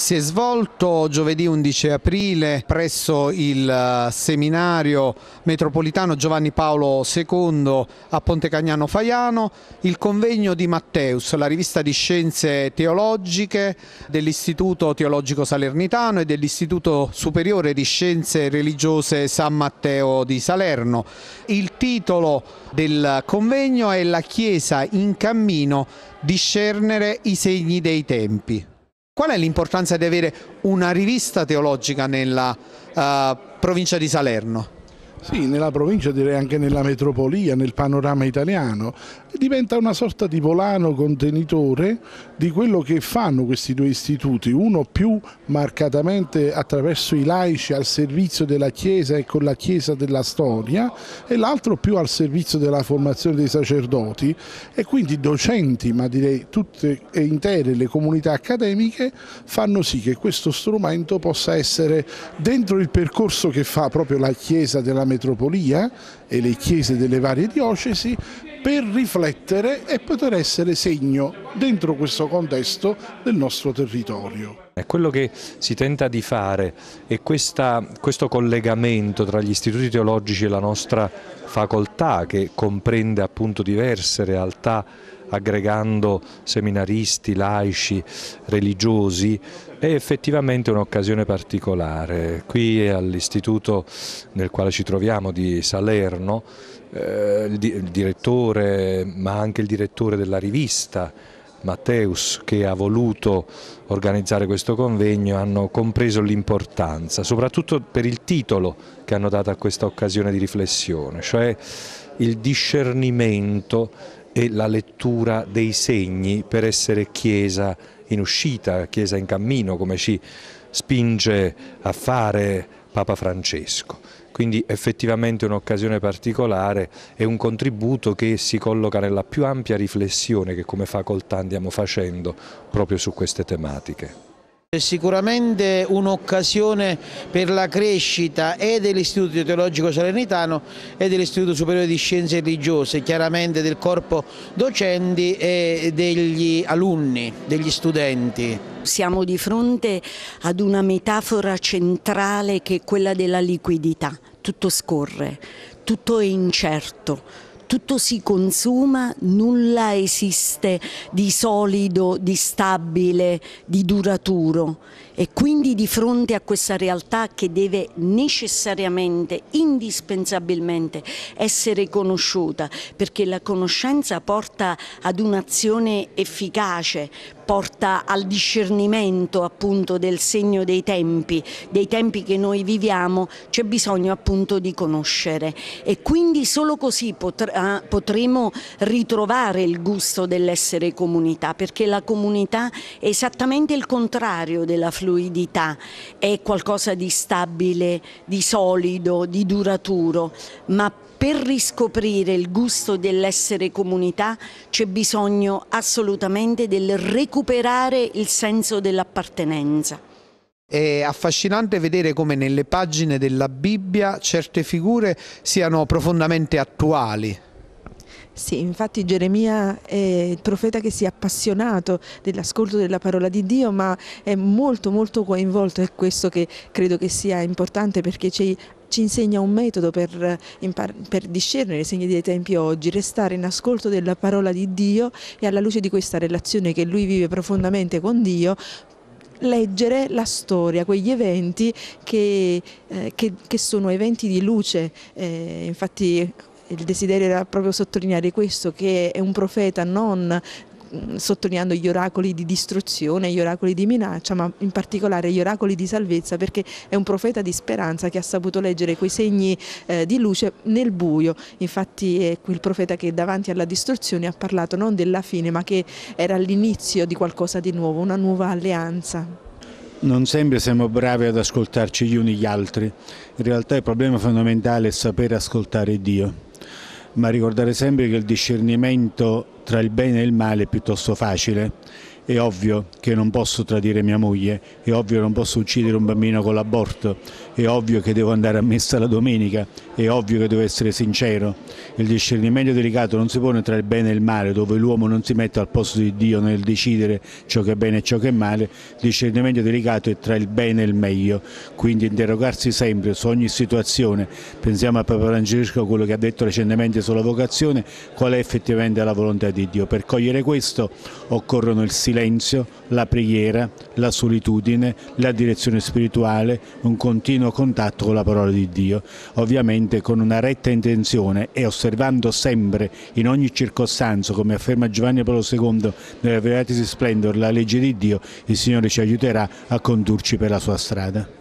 si è svolto giovedì 11 aprile presso il eh, seminario metropolitano Giovanni Paolo II a Pontecagnano Faiano il convegno di Matteus, la rivista di scienze teologiche dell'Istituto Teologico Salernitano e dell'Istituto Superiore di Scienze Religiose San Matteo di Salerno. Il titolo del convegno è La Chiesa in cammino, discernere i segni dei tempi. Qual è l'importanza di avere una rivista teologica nella uh, provincia di Salerno? Sì, nella provincia direi anche nella metropolia, nel panorama italiano, diventa una sorta di volano contenitore di quello che fanno questi due istituti, uno più marcatamente attraverso i laici al servizio della Chiesa e con la Chiesa della storia e l'altro più al servizio della formazione dei sacerdoti e quindi docenti, ma direi tutte e intere le comunità accademiche fanno sì che questo strumento possa essere dentro il percorso che fa proprio la Chiesa della metropolia metropolia e le chiese delle varie diocesi per riflettere e poter essere segno dentro questo contesto del nostro territorio. È quello che si tenta di fare è questa, questo collegamento tra gli istituti teologici e la nostra facoltà che comprende appunto diverse realtà aggregando seminaristi, laici, religiosi, è effettivamente un'occasione particolare. Qui all'istituto nel quale ci troviamo di Salerno, eh, il, il direttore, ma anche il direttore della rivista, Matteus che ha voluto organizzare questo convegno hanno compreso l'importanza, soprattutto per il titolo che hanno dato a questa occasione di riflessione, cioè il discernimento e la lettura dei segni per essere Chiesa in uscita, Chiesa in cammino, come ci spinge a fare Papa Francesco. Quindi effettivamente un'occasione particolare e un contributo che si colloca nella più ampia riflessione che come facoltà andiamo facendo proprio su queste tematiche. È sicuramente un'occasione per la crescita e dell'Istituto Teologico Salernitano e dell'Istituto Superiore di Scienze Religiose, chiaramente del corpo docenti e degli alunni, degli studenti. Siamo di fronte ad una metafora centrale che è quella della liquidità, tutto scorre, tutto è incerto tutto si consuma, nulla esiste di solido, di stabile, di duraturo e quindi di fronte a questa realtà che deve necessariamente, indispensabilmente essere conosciuta perché la conoscenza porta ad un'azione efficace, porta al discernimento appunto del segno dei tempi, dei tempi che noi viviamo, c'è bisogno appunto di conoscere e quindi solo così potrà a, potremo ritrovare il gusto dell'essere comunità, perché la comunità è esattamente il contrario della fluidità, è qualcosa di stabile, di solido, di duraturo, ma per riscoprire il gusto dell'essere comunità c'è bisogno assolutamente del recuperare il senso dell'appartenenza. È affascinante vedere come nelle pagine della Bibbia certe figure siano profondamente attuali. Sì, infatti Geremia è il profeta che si è appassionato dell'ascolto della parola di Dio, ma è molto molto coinvolto, è questo che credo che sia importante perché ci ci insegna un metodo per, per, discernere i segni dei tempi oggi, restare in ascolto della parola di Dio e alla luce di questa relazione che lui vive profondamente con Dio, leggere la storia, quegli eventi che, eh, che, che sono eventi di luce. Eh, infatti il desiderio era proprio sottolineare questo, che è un profeta non mm, sottolineando gli oracoli di distruzione, gli oracoli di minaccia, ma in particolare gli oracoli di salvezza perché è un profeta di speranza che ha saputo leggere quei segni eh, di luce nel buio. Infatti è quel profeta che davanti alla distruzione ha parlato non della fine, ma che era l'inizio di qualcosa di nuovo, una nuova alleanza. Non sempre siamo bravi ad ascoltarci gli uni gli altri, in realtà il problema fondamentale è sapere ascoltare Dio ma ricordare sempre che il discernimento tra il bene e il male è piuttosto facile. È ovvio che non posso tradire mia moglie, è ovvio che non posso uccidere un bambino con l'aborto, è ovvio che devo andare a messa la domenica, è ovvio che devo essere sincero, il discernimento delicato non si pone tra il bene e il male, dove l'uomo non si mette al posto di Dio nel decidere ciò che è bene e ciò che è male, il discernimento delicato è tra il bene e il meglio, quindi interrogarsi sempre su ogni situazione, pensiamo a Papa Francesco, quello che ha detto recentemente sulla vocazione, qual è effettivamente la volontà di Dio, per cogliere questo occorrono il silenzio, la preghiera, la solitudine, la direzione spirituale, un continuo contatto con la parola di Dio, ovviamente Sicuramente con una retta intenzione e osservando sempre, in ogni circostanza, come afferma Giovanni Paolo II nella Veritatesi Splendor, la legge di Dio, il Signore ci aiuterà a condurci per la sua strada.